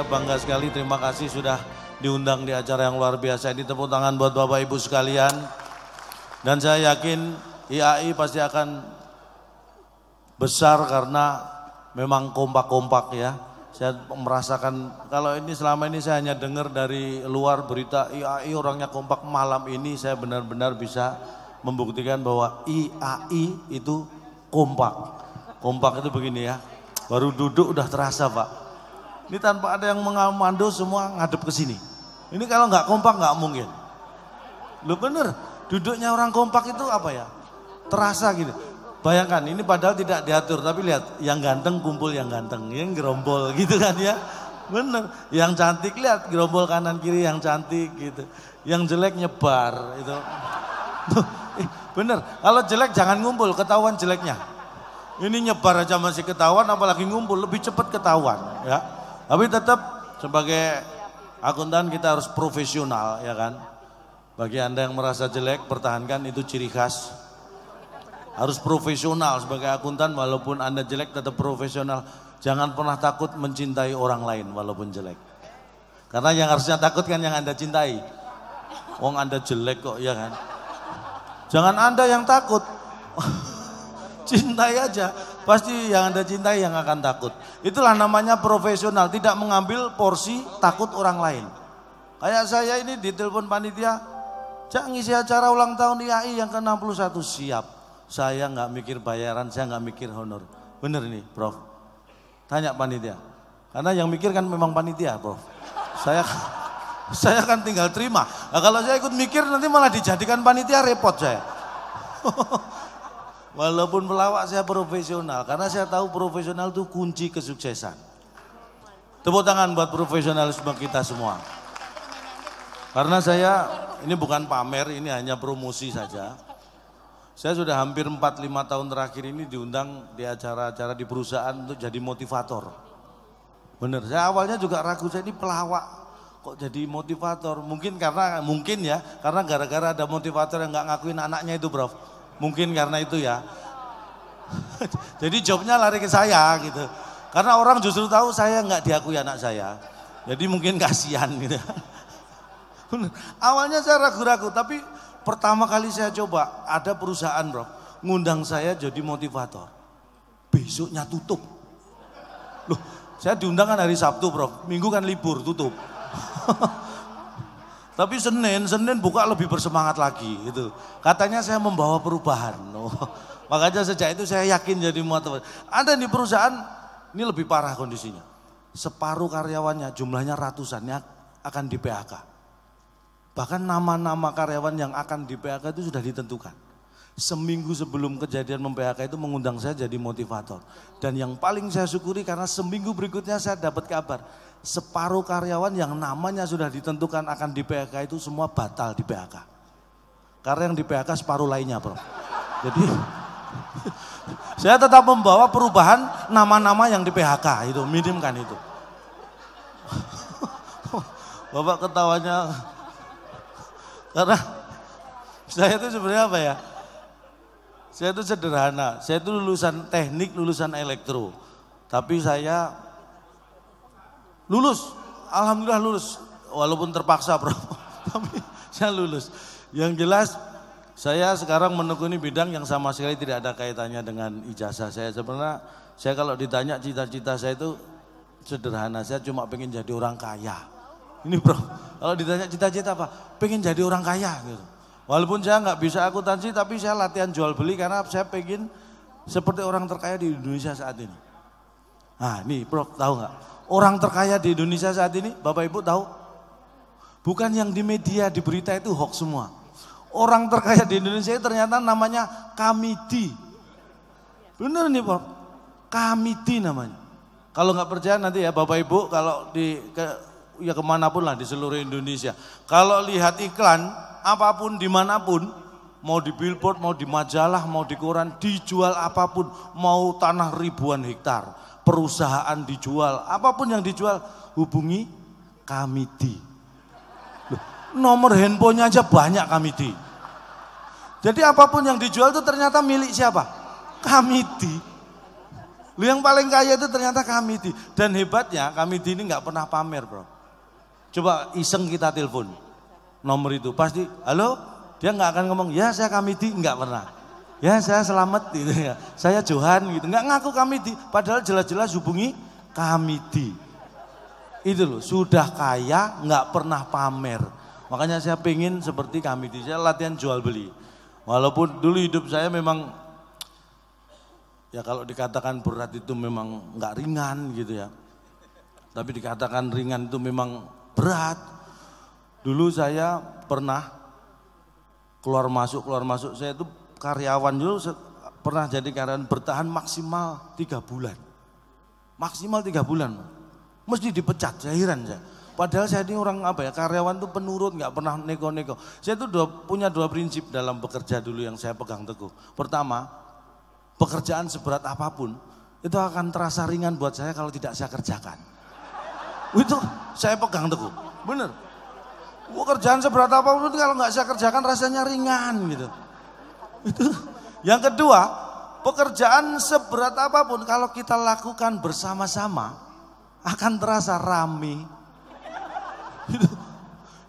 bangga sekali terima kasih sudah diundang di acara yang luar biasa ini tepuk tangan buat Bapak Ibu sekalian dan saya yakin IAI pasti akan besar karena memang kompak-kompak ya. Saya merasakan kalau ini selama ini saya hanya dengar dari luar berita IAI iya, orangnya kompak malam ini saya benar-benar bisa membuktikan bahwa IAI itu kompak. Kompak itu begini ya. Baru duduk udah terasa, Pak. Ini tanpa ada yang mengamando semua ngadep ke sini. Ini kalau nggak kompak nggak mungkin. Lu bener, duduknya orang kompak itu apa ya? Terasa gitu. Bayangkan ini padahal tidak diatur, tapi lihat yang ganteng kumpul yang ganteng, yang gerombol gitu kan ya. Bener, yang cantik lihat gerombol kanan kiri yang cantik gitu. Yang jelek nyebar itu. Eh, bener, kalau jelek jangan ngumpul, ketahuan jeleknya. Ini nyebar aja masih ketahuan, apalagi ngumpul lebih cepat ketahuan ya. Tapi tetap sebagai akuntan kita harus profesional ya kan. Bagi Anda yang merasa jelek, pertahankan itu ciri khas harus profesional sebagai akuntan walaupun Anda jelek tetap profesional. Jangan pernah takut mencintai orang lain walaupun jelek. Karena yang harusnya takut kan yang Anda cintai. Wong Anda jelek kok ya kan. Jangan Anda yang takut. cintai aja. Pasti yang Anda cintai yang akan takut. Itulah namanya profesional, tidak mengambil porsi takut orang lain. Kayak saya ini di ditelepon panitia, "Cak ngisi acara ulang tahun IAI yang ke-61 siap." saya nggak mikir bayaran, saya nggak mikir honor. Bener nih, Prof. Tanya panitia. Karena yang mikir kan memang panitia, Prof. Saya kan, saya kan tinggal terima. Nah, kalau saya ikut mikir nanti malah dijadikan panitia repot saya. Walaupun pelawak saya profesional, karena saya tahu profesional itu kunci kesuksesan. Tepuk tangan buat profesionalisme kita semua. Karena saya ini bukan pamer, ini hanya promosi saja. Saya sudah hampir 4-5 tahun terakhir ini diundang di acara-acara di perusahaan untuk jadi motivator. Benar, saya awalnya juga ragu, saya ini pelawak kok jadi motivator. Mungkin karena, mungkin ya, karena gara-gara ada motivator yang nggak ngakuin anaknya itu bro. Mungkin karena itu ya. jadi jobnya lari ke saya gitu. Karena orang justru tahu saya nggak diakui anak saya. Jadi mungkin kasihan gitu. Awalnya saya ragu-ragu, tapi Pertama kali saya coba, ada perusahaan bro, ngundang saya jadi motivator. Besoknya tutup. Loh, saya diundang kan hari Sabtu bro, minggu kan libur, tutup. Tapi Senin, Senin buka lebih bersemangat lagi itu Katanya saya membawa perubahan. Oh, makanya sejak itu saya yakin jadi motivator. Ada di perusahaan, ini lebih parah kondisinya. Separuh karyawannya, jumlahnya ratusannya akan di PHK. Bahkan nama-nama karyawan yang akan di PHK itu sudah ditentukan. Seminggu sebelum kejadian mem-PHK itu mengundang saya jadi motivator. Dan yang paling saya syukuri karena seminggu berikutnya saya dapat kabar. Separuh karyawan yang namanya sudah ditentukan akan di PHK itu semua batal di PHK. Karena yang di PHK separuh lainnya bro. Jadi saya tetap membawa perubahan nama-nama yang di PHK itu, minimkan itu. Bapak ketawanya karena saya itu sebenarnya apa ya? Saya itu sederhana. Saya itu lulusan teknik, lulusan elektro. Tapi saya lulus. Alhamdulillah lulus. Walaupun terpaksa, Bro. Tapi saya lulus. Yang jelas saya sekarang menekuni bidang yang sama sekali tidak ada kaitannya dengan ijazah saya. Sebenarnya saya kalau ditanya cita-cita saya itu sederhana. Saya cuma pengen jadi orang kaya. Ini bro, kalau ditanya cita-cita apa? Pengen jadi orang kaya gitu. Walaupun saya nggak bisa akuntansi tapi saya latihan jual beli karena saya pengen seperti orang terkaya di Indonesia saat ini. Nah ini bro tahu nggak? Orang terkaya di Indonesia saat ini, Bapak Ibu tahu? Bukan yang di media, di berita itu hoax semua. Orang terkaya di Indonesia ternyata namanya Kamidi. Bener nih Bro, Kamidi namanya. Kalau nggak percaya nanti ya Bapak Ibu kalau di ke, ya kemanapun lah di seluruh Indonesia. Kalau lihat iklan, apapun dimanapun, mau di billboard, mau di majalah, mau di koran, dijual apapun, mau tanah ribuan hektar, perusahaan dijual, apapun yang dijual, hubungi kami di. nomor handphonenya aja banyak kami di. Jadi apapun yang dijual itu ternyata milik siapa? Kami di. Lu yang paling kaya itu ternyata kami di. Dan hebatnya kami di ini nggak pernah pamer, bro. Coba iseng kita telepon nomor itu pasti halo dia nggak akan ngomong ya saya kami di nggak pernah ya saya selamat gitu ya saya Johan gitu nggak ngaku kami di padahal jelas-jelas hubungi kami di itu loh sudah kaya nggak pernah pamer makanya saya pingin seperti kami di saya latihan jual beli walaupun dulu hidup saya memang ya kalau dikatakan berat itu memang nggak ringan gitu ya tapi dikatakan ringan itu memang berat. Dulu saya pernah keluar masuk keluar masuk saya itu karyawan dulu pernah jadi karyawan bertahan maksimal tiga bulan. Maksimal tiga bulan. Mesti dipecat, saya heran saya. Padahal saya ini orang apa ya, karyawan tuh penurut, nggak pernah nego-nego Saya itu dua, punya dua prinsip dalam bekerja dulu yang saya pegang teguh. Pertama, pekerjaan seberat apapun, itu akan terasa ringan buat saya kalau tidak saya kerjakan. Itu saya pegang teguh. Bener. gua kerjaan seberat apapun kalau nggak saya kerjakan rasanya ringan gitu. Itu. Yang kedua, pekerjaan seberat apapun kalau kita lakukan bersama-sama akan terasa rame. Gitu.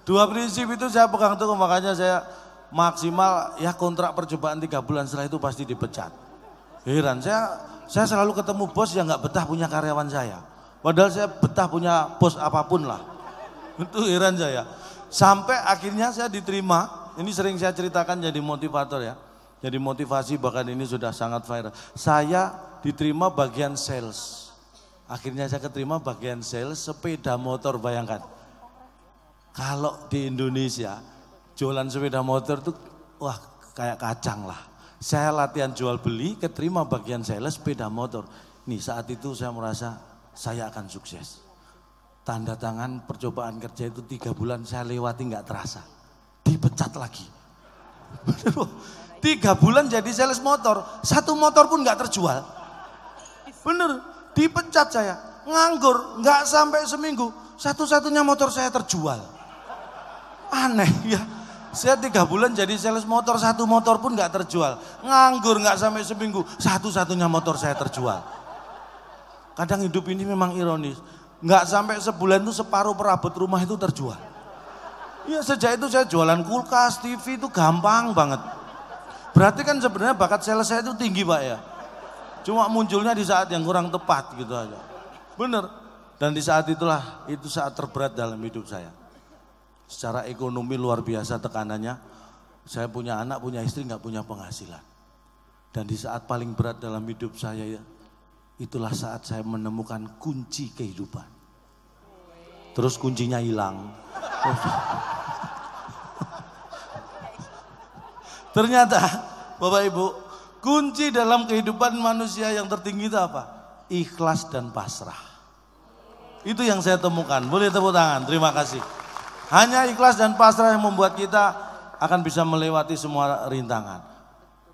Dua prinsip itu saya pegang teguh makanya saya maksimal ya kontrak percobaan tiga bulan setelah itu pasti dipecat. Heran saya saya selalu ketemu bos yang nggak betah punya karyawan saya. Padahal saya betah punya pos apapun lah. Itu heran saya. Sampai akhirnya saya diterima. Ini sering saya ceritakan jadi motivator ya. Jadi motivasi bahkan ini sudah sangat viral. Saya diterima bagian sales. Akhirnya saya keterima bagian sales sepeda motor bayangkan. Kalau di Indonesia jualan sepeda motor itu wah kayak kacang lah. Saya latihan jual beli keterima bagian sales sepeda motor. Nih saat itu saya merasa saya akan sukses. Tanda tangan percobaan kerja itu tiga bulan saya lewati nggak terasa. Dipecat lagi. tiga bulan jadi sales motor, satu motor pun nggak terjual. Bener, dipecat saya. Nganggur, nggak sampai seminggu, satu-satunya motor saya terjual. Aneh ya. Saya tiga bulan jadi sales motor, satu motor pun nggak terjual. Nganggur nggak sampai seminggu, satu-satunya motor saya terjual. Kadang hidup ini memang ironis. Nggak sampai sebulan itu separuh perabot rumah itu terjual. Ya sejak itu saya jualan kulkas, TV itu gampang banget. Berarti kan sebenarnya bakat sales saya itu tinggi pak ya. Cuma munculnya di saat yang kurang tepat gitu aja. Bener. Dan di saat itulah itu saat terberat dalam hidup saya. Secara ekonomi luar biasa tekanannya. Saya punya anak, punya istri, nggak punya penghasilan. Dan di saat paling berat dalam hidup saya ya, itulah saat saya menemukan kunci kehidupan. Terus kuncinya hilang. Ternyata Bapak Ibu, kunci dalam kehidupan manusia yang tertinggi itu apa? Ikhlas dan pasrah. Itu yang saya temukan. Boleh tepuk tangan. Terima kasih. Hanya ikhlas dan pasrah yang membuat kita akan bisa melewati semua rintangan.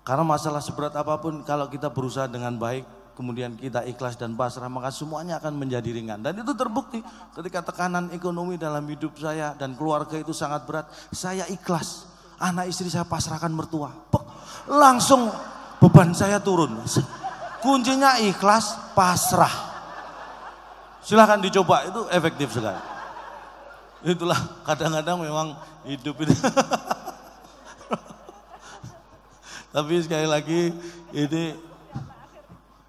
Karena masalah seberat apapun kalau kita berusaha dengan baik kemudian kita ikhlas dan pasrah, maka semuanya akan menjadi ringan. Dan itu terbukti ketika tekanan ekonomi dalam hidup saya dan keluarga itu sangat berat, saya ikhlas. Anak istri saya pasrahkan mertua. Pek, langsung beban saya turun. Kuncinya ikhlas, pasrah. Silahkan dicoba, itu efektif sekali. Itulah kadang-kadang memang hidup ini. Tapi sekali lagi ini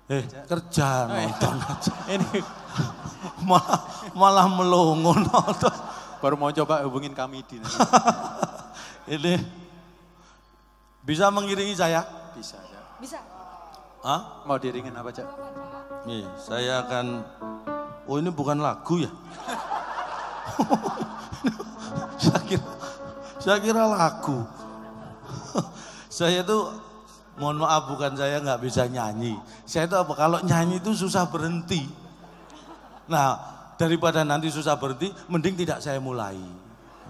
Eh, kerja eh. nonton aja. Ini malah, malah melongo nonton. Baru mau coba hubungin kami di Ini bisa mengiringi saya? Bisa. Ya. Bisa. Hah? Mau diringin apa, Cak? Nih, saya akan Oh, ini bukan lagu ya? saya kira saya kira lagu. saya tuh Mohon maaf bukan saya nggak bisa nyanyi. Saya itu apa? Kalau nyanyi itu susah berhenti. Nah daripada nanti susah berhenti, mending tidak saya mulai.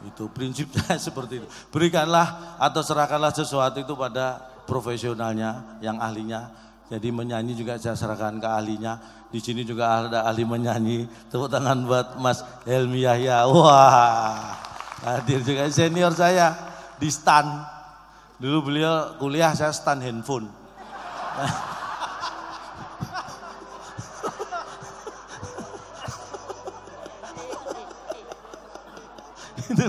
Itu prinsipnya seperti itu. Berikanlah atau serahkanlah sesuatu itu pada profesionalnya, yang ahlinya. Jadi menyanyi juga saya serahkan ke ahlinya. Di sini juga ada ahli menyanyi. Tepuk tangan buat Mas Helmi Yahya. Wah, hadir juga senior saya di stand. Dulu beliau kuliah saya stand handphone. itu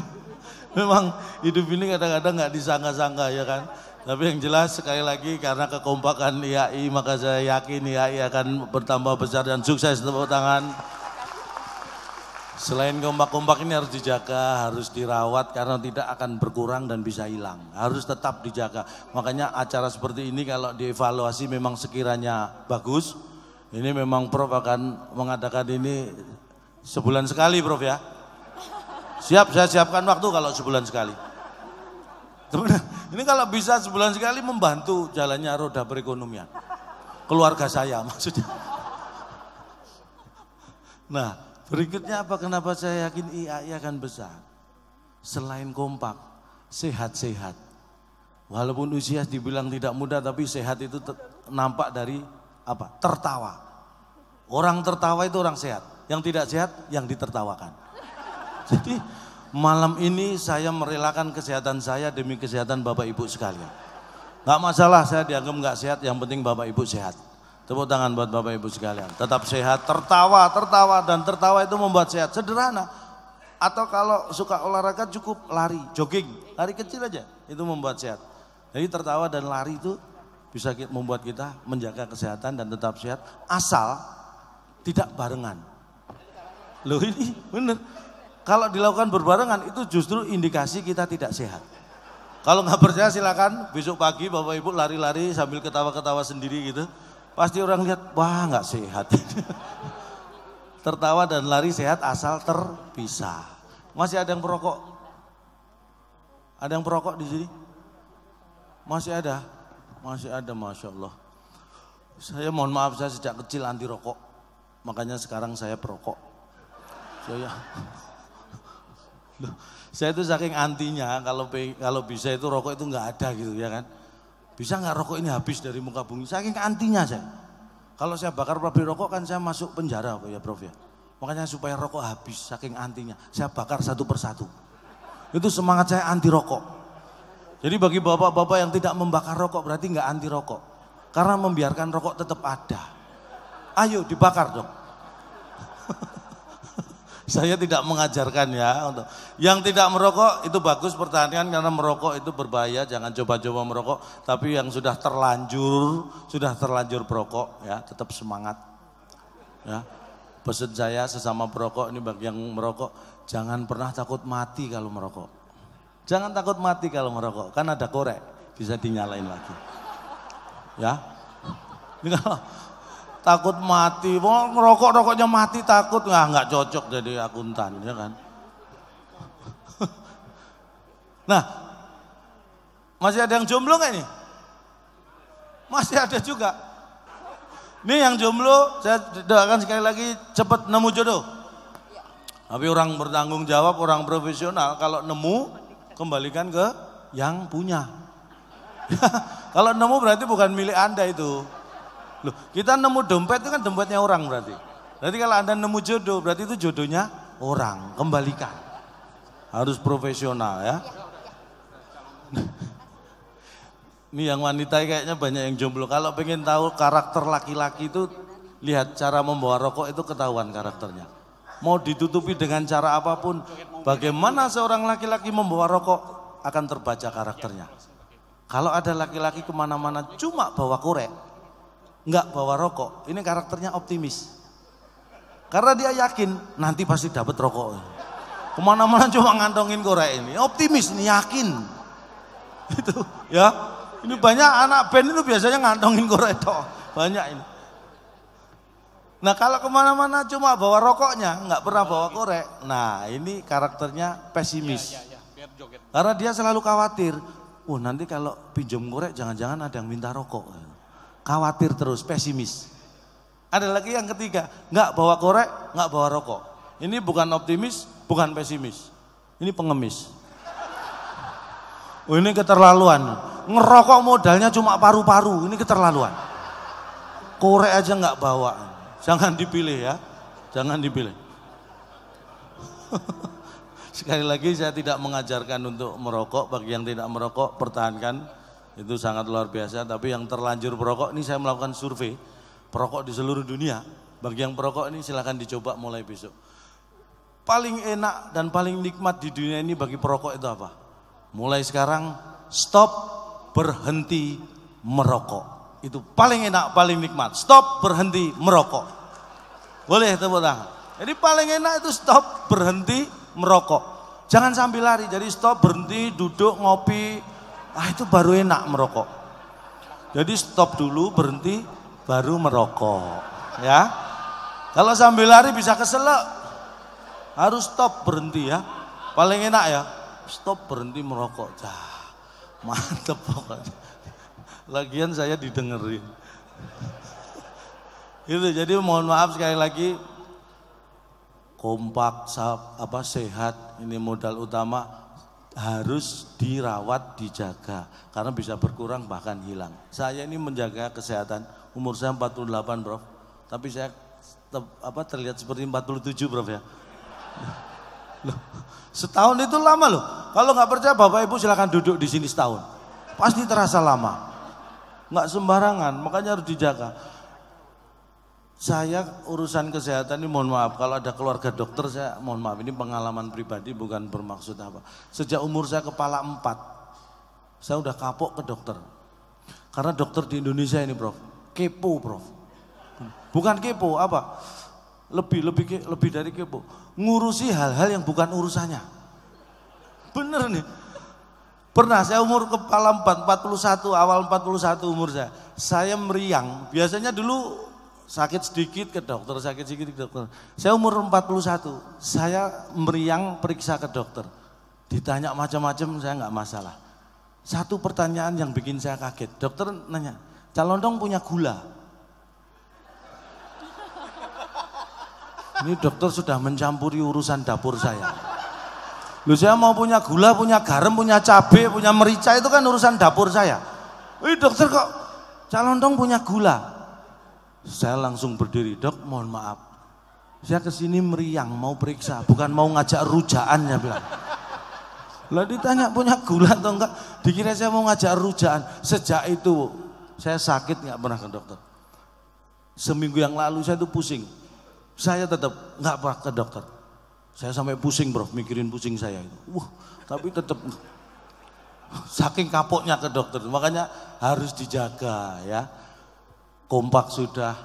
memang hidup ini kadang-kadang nggak disangka-sangka ya kan. Tapi yang jelas sekali lagi karena kekompakan IAI maka saya yakin IAI akan bertambah besar dan sukses tepuk tangan. Selain kompak-kompak ini harus dijaga, harus dirawat karena tidak akan berkurang dan bisa hilang. Harus tetap dijaga. Makanya acara seperti ini kalau dievaluasi memang sekiranya bagus. Ini memang Prof akan mengadakan ini sebulan sekali Prof ya. Siap, saya siapkan waktu kalau sebulan sekali. Ini kalau bisa sebulan sekali membantu jalannya roda perekonomian. Keluarga saya maksudnya. Nah, Berikutnya apa kenapa saya yakin IAI akan besar? Selain kompak, sehat-sehat. Walaupun usia dibilang tidak muda tapi sehat itu nampak dari apa? Tertawa. Orang tertawa itu orang sehat. Yang tidak sehat yang ditertawakan. Jadi malam ini saya merelakan kesehatan saya demi kesehatan Bapak Ibu sekalian. Gak masalah saya dianggap gak sehat, yang penting Bapak Ibu sehat. Tepuk tangan buat Bapak Ibu sekalian. Tetap sehat, tertawa, tertawa dan tertawa itu membuat sehat. Sederhana. Atau kalau suka olahraga cukup lari, jogging, lari kecil aja itu membuat sehat. Jadi tertawa dan lari itu bisa membuat kita menjaga kesehatan dan tetap sehat asal tidak barengan. Loh ini bener? Kalau dilakukan berbarengan itu justru indikasi kita tidak sehat. Kalau nggak percaya silakan besok pagi Bapak Ibu lari-lari sambil ketawa-ketawa sendiri gitu. Pasti orang lihat, wah nggak sehat. Tertawa dan lari sehat asal terpisah. Masih ada yang merokok Ada yang merokok di sini? Masih ada? Masih ada, masya Allah. Saya mohon maaf, saya sejak kecil anti rokok. Makanya sekarang saya perokok. Saya, saya itu saking antinya kalau kalau bisa itu rokok itu nggak ada gitu ya kan bisa nggak rokok ini habis dari muka bumi? Saking antinya saya. Kalau saya bakar pabrik rokok kan saya masuk penjara ya Prof ya. Makanya supaya rokok habis saking antinya, saya bakar satu persatu. Itu semangat saya anti rokok. Jadi bagi bapak-bapak yang tidak membakar rokok berarti nggak anti rokok. Karena membiarkan rokok tetap ada. Ayo dibakar dong. Saya tidak mengajarkan ya untuk yang tidak merokok itu bagus pertanian karena merokok itu berbahaya, jangan coba-coba merokok. Tapi yang sudah terlanjur, sudah terlanjur merokok ya, tetap semangat. Ya. Pesan saya sesama perokok ini bagi yang merokok, jangan pernah takut mati kalau merokok. Jangan takut mati kalau merokok, kan ada korek bisa dinyalain lagi. Ya takut mati. Wong rokok rokoknya mati takut nggak nggak cocok jadi akuntan ya kan. nah, masih ada yang jomblo nggak ini? Masih ada juga. Ini yang jomblo, saya doakan sekali lagi cepat nemu jodoh. Tapi orang bertanggung jawab, orang profesional, kalau nemu kembalikan ke yang punya. Kalau nemu berarti bukan milik Anda itu. Loh, kita nemu dompet itu kan dompetnya orang berarti. Berarti kalau Anda nemu jodoh, berarti itu jodohnya orang. Kembalikan. Harus profesional ya. Ini yang wanita kayaknya banyak yang jomblo. Kalau pengen tahu karakter laki-laki itu, lihat cara membawa rokok itu ketahuan karakternya. Mau ditutupi dengan cara apapun, bagaimana seorang laki-laki membawa rokok akan terbaca karakternya. Kalau ada laki-laki kemana-mana cuma bawa korek, nggak bawa rokok. Ini karakternya optimis. Karena dia yakin nanti pasti dapat rokok. Kemana-mana cuma ngantongin korek ini. Optimis, ini yakin. Itu ya. Ini banyak anak band itu biasanya ngantongin korek toh. Banyak ini. Nah kalau kemana-mana cuma bawa rokoknya, nggak pernah bawa korek. Nah ini karakternya pesimis. Iya, iya, iya. Karena dia selalu khawatir, oh, nanti kalau pinjam korek jangan-jangan ada yang minta rokok khawatir terus, pesimis. Ada lagi yang ketiga, nggak bawa korek, nggak bawa rokok. Ini bukan optimis, bukan pesimis. Ini pengemis. Oh, ini keterlaluan. Ngerokok modalnya cuma paru-paru, ini keterlaluan. Korek aja nggak bawa. Jangan dipilih ya. Jangan dipilih. Sekali lagi saya tidak mengajarkan untuk merokok, bagi yang tidak merokok pertahankan itu sangat luar biasa tapi yang terlanjur perokok ini saya melakukan survei perokok di seluruh dunia bagi yang perokok ini silahkan dicoba mulai besok paling enak dan paling nikmat di dunia ini bagi perokok itu apa mulai sekarang stop berhenti merokok itu paling enak paling nikmat stop berhenti merokok boleh tepuk tangan jadi paling enak itu stop berhenti merokok jangan sambil lari jadi stop berhenti duduk ngopi Ah itu baru enak merokok. Jadi stop dulu, berhenti, baru merokok. Ya. Kalau sambil lari bisa keselak. Harus stop berhenti ya. Paling enak ya, stop berhenti merokok. Dah. Mantep pokoknya. Lagian saya didengerin. Itu jadi mohon maaf sekali lagi kompak sab, apa sehat ini modal utama harus dirawat, dijaga karena bisa berkurang bahkan hilang. Saya ini menjaga kesehatan. Umur saya 48, Prof. Tapi saya te, apa terlihat seperti 47, Prof ya. Loh, setahun itu lama loh. Kalau nggak percaya Bapak Ibu silahkan duduk di sini setahun. Pasti terasa lama. Nggak sembarangan, makanya harus dijaga. Saya urusan kesehatan ini mohon maaf kalau ada keluarga dokter saya mohon maaf ini pengalaman pribadi bukan bermaksud apa. Sejak umur saya kepala empat, saya udah kapok ke dokter. Karena dokter di Indonesia ini prof, kepo prof. Bukan kepo apa? Lebih lebih lebih dari kepo. Ngurusi hal-hal yang bukan urusannya. Bener nih. Pernah saya umur kepala empat, 41, awal 41 umur saya. Saya meriang. Biasanya dulu sakit sedikit ke dokter, sakit sedikit ke dokter. Saya umur 41, saya meriang periksa ke dokter. Ditanya macam-macam, saya nggak masalah. Satu pertanyaan yang bikin saya kaget. Dokter nanya, calon dong punya gula? Ini dokter sudah mencampuri urusan dapur saya. Lu saya mau punya gula, punya garam, punya cabai, punya merica itu kan urusan dapur saya. Ini dokter kok calon dong punya gula? Saya langsung berdiri, dok mohon maaf. Saya kesini meriang, mau periksa, bukan mau ngajak rujaan, saya bilang. Lah ditanya punya gula atau enggak, dikira saya mau ngajak rujaan. Sejak itu saya sakit nggak pernah ke dokter. Seminggu yang lalu saya itu pusing. Saya tetap nggak pernah ke dokter. Saya sampai pusing bro, mikirin pusing saya itu. Wah, tapi tetap saking kapoknya ke dokter. Makanya harus dijaga ya kompak sudah,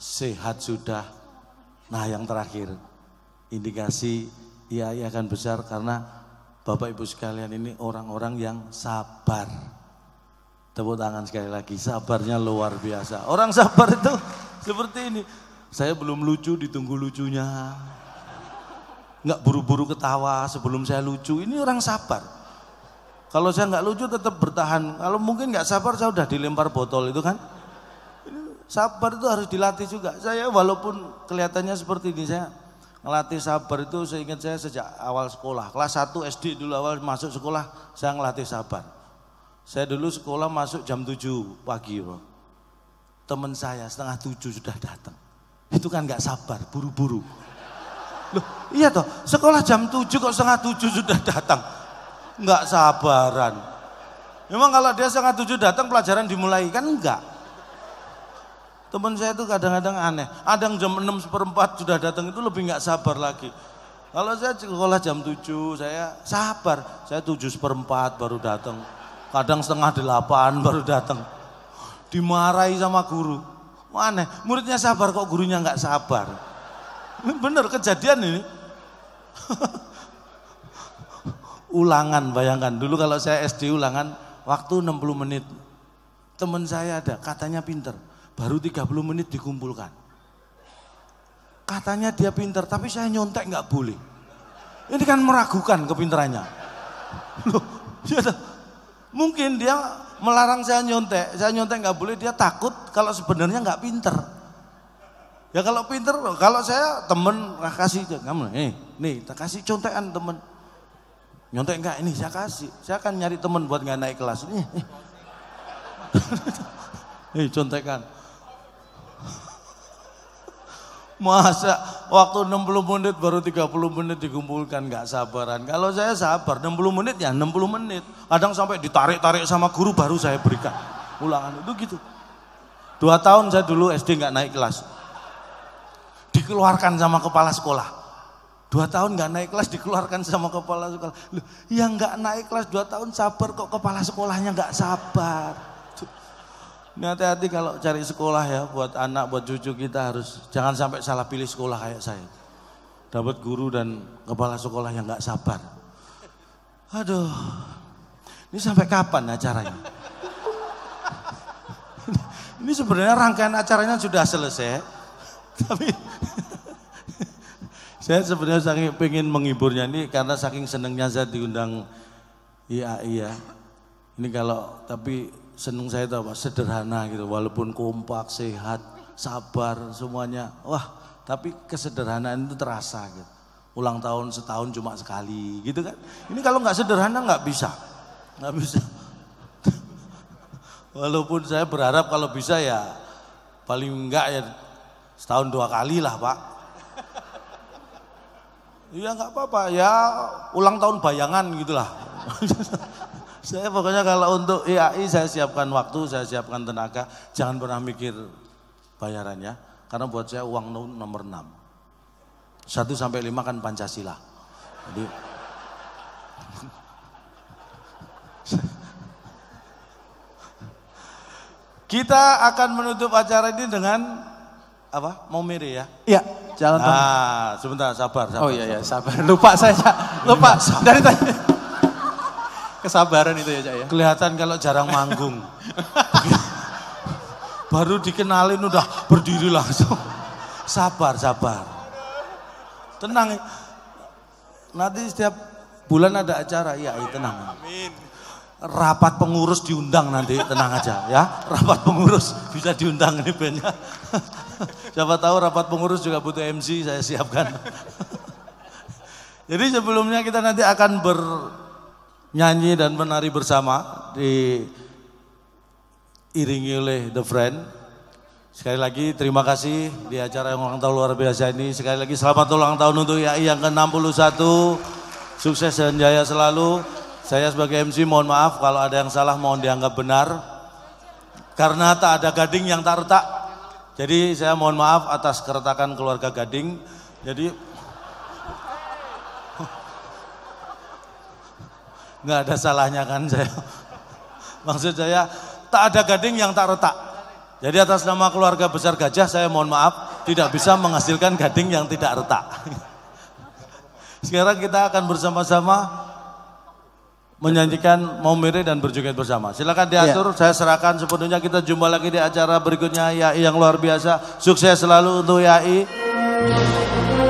sehat sudah. Nah yang terakhir, indikasi ya akan besar karena Bapak Ibu sekalian ini orang-orang yang sabar. Tepuk tangan sekali lagi, sabarnya luar biasa. Orang sabar itu seperti ini. Saya belum lucu, ditunggu lucunya. Nggak buru-buru ketawa sebelum saya lucu. Ini orang sabar. Kalau saya nggak lucu tetap bertahan. Kalau mungkin nggak sabar saya udah dilempar botol itu kan sabar itu harus dilatih juga. Saya walaupun kelihatannya seperti ini saya ngelatih sabar itu seingat saya sejak awal sekolah. Kelas 1 SD dulu awal masuk sekolah saya ngelatih sabar. Saya dulu sekolah masuk jam 7 pagi. Bro. Teman saya setengah 7 sudah datang. Itu kan nggak sabar, buru-buru. iya toh, sekolah jam 7 kok setengah 7 sudah datang. Nggak sabaran. Memang kalau dia setengah 7 datang pelajaran dimulai kan enggak. Teman saya itu kadang-kadang aneh. Kadang jam 6 seperempat sudah datang itu lebih nggak sabar lagi. Kalau saya sekolah jam 7, saya sabar. Saya 7 seperempat baru datang. Kadang setengah delapan baru datang. Dimarahi sama guru. Aneh, muridnya sabar kok gurunya nggak sabar. Bener kejadian ini. ulangan bayangkan dulu kalau saya SD ulangan waktu 60 menit teman saya ada katanya pinter baru 30 menit dikumpulkan. Katanya dia pinter, tapi saya nyontek nggak boleh. Ini kan meragukan kepinterannya. Iya mungkin dia melarang saya nyontek, saya nyontek nggak boleh, dia takut kalau sebenarnya nggak pinter. Ya kalau pinter, kalau saya temen nah kasih kamu, eh, nih, nih, kasih contekan temen. Nyontek nggak ini saya kasih, saya akan nyari temen buat nggak naik kelas. Nih, nih. Hei, contekan. Masa waktu 60 menit baru 30 menit dikumpulkan gak sabaran. Kalau saya sabar 60 menit ya 60 menit. Kadang sampai ditarik-tarik sama guru baru saya berikan ulangan itu gitu. Dua tahun saya dulu SD gak naik kelas. Dikeluarkan sama kepala sekolah. Dua tahun gak naik kelas dikeluarkan sama kepala sekolah. Loh, yang gak naik kelas dua tahun sabar kok kepala sekolahnya gak sabar. Ini hati-hati kalau cari sekolah ya buat anak, buat cucu kita harus jangan sampai salah pilih sekolah kayak saya. Dapat guru dan kepala sekolah yang nggak sabar. Aduh, ini sampai kapan acaranya? Ini sebenarnya rangkaian acaranya sudah selesai, tapi saya sebenarnya saking pengen menghiburnya ini karena saking senengnya saya diundang IAI ya. Ini kalau tapi seneng saya tahu apa? Sederhana gitu, walaupun kompak, sehat, sabar semuanya. Wah, tapi kesederhanaan itu terasa gitu. Ulang tahun setahun cuma sekali gitu kan. Ini kalau nggak sederhana nggak bisa. Nggak bisa. walaupun saya berharap kalau bisa ya paling enggak ya setahun dua kali lah pak. Ya nggak apa-apa ya ulang tahun bayangan gitulah. Saya pokoknya kalau untuk IAI saya siapkan waktu, saya siapkan tenaga. Jangan pernah mikir bayarannya. Karena buat saya uang nomor 6. 1 sampai 5 kan Pancasila. Jadi Kita akan menutup acara ini dengan apa? Mau miri ya? Iya. Jalan. Nah, sebentar, sabar, sabar. Oh iya, iya sabar. iya, sabar. Lupa saya, lupa. Iya, Dari tadi. Kesabaran itu ya, Cak ya. Kelihatan kalau jarang manggung. Baru dikenalin udah berdiri langsung. Sabar, sabar. Tenang. Nanti setiap bulan ada acara, ya, ya, tenang. Amin. Rapat pengurus diundang nanti, tenang aja ya. Rapat pengurus bisa diundang ini banyak, Siapa tahu rapat pengurus juga butuh MC, saya siapkan. Jadi sebelumnya kita nanti akan ber nyanyi dan menari bersama diiringi oleh The Friend. Sekali lagi terima kasih di acara yang ulang tahun luar biasa ini. Sekali lagi selamat ulang tahun untuk YAI yang ke-61. Sukses dan jaya selalu. Saya sebagai MC mohon maaf kalau ada yang salah mohon dianggap benar. Karena tak ada gading yang tak retak. Jadi saya mohon maaf atas keretakan keluarga gading. Jadi nggak ada salahnya kan saya. Maksud saya tak ada gading yang tak retak. Jadi atas nama keluarga besar gajah saya mohon maaf tidak bisa menghasilkan gading yang tidak retak. Sekarang kita akan bersama-sama menyanyikan mau mirip dan berjoget bersama. Silakan diatur, ya. saya serahkan sepenuhnya kita jumpa lagi di acara berikutnya YAI yang luar biasa. Sukses selalu untuk YAI.